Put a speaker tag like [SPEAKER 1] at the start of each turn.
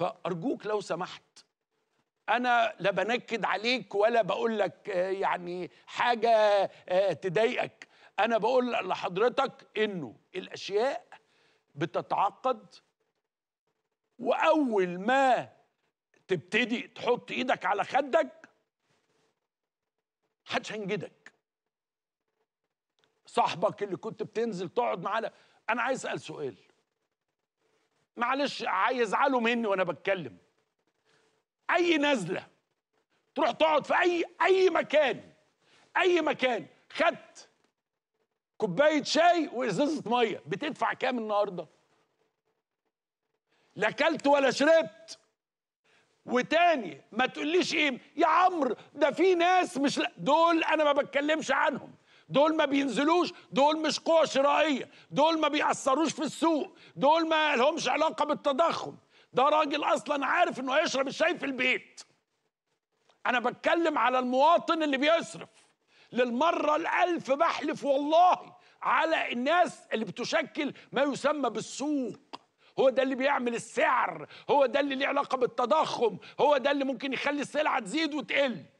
[SPEAKER 1] فارجوك لو سمحت انا لا بنكد عليك ولا بقول لك آه، يعني حاجه آه، تضايقك انا بقول لحضرتك انه الاشياء بتتعقد واول ما تبتدي تحط ايدك على خدك حدش هينجدك صاحبك اللي كنت بتنزل تقعد معاه انا عايز اسال سؤال معلش هيزعلوا مني وانا بتكلم اي نزله تروح تقعد في اي اي مكان اي مكان خدت كوبايه شاي وازازه ميه بتدفع كام النهارده لا اكلت ولا شربت وتاني ما تقوليش ايه يا عمرو ده في ناس مش دول انا ما بتكلمش عنهم دول ما بينزلوش دول مش قوى شرائية دول ما بيأثروش في السوق دول ما لهمش علاقة بالتضخم ده راجل أصلا عارف إنه هيشرب الشاي في البيت أنا بتكلم على المواطن اللي بيصرف للمرة الألف بحلف والله على الناس اللي بتشكل ما يسمى بالسوق هو ده اللي بيعمل السعر هو ده اللي ليه علاقه بالتضخم هو ده اللي ممكن يخلي السلعه تزيد وتقل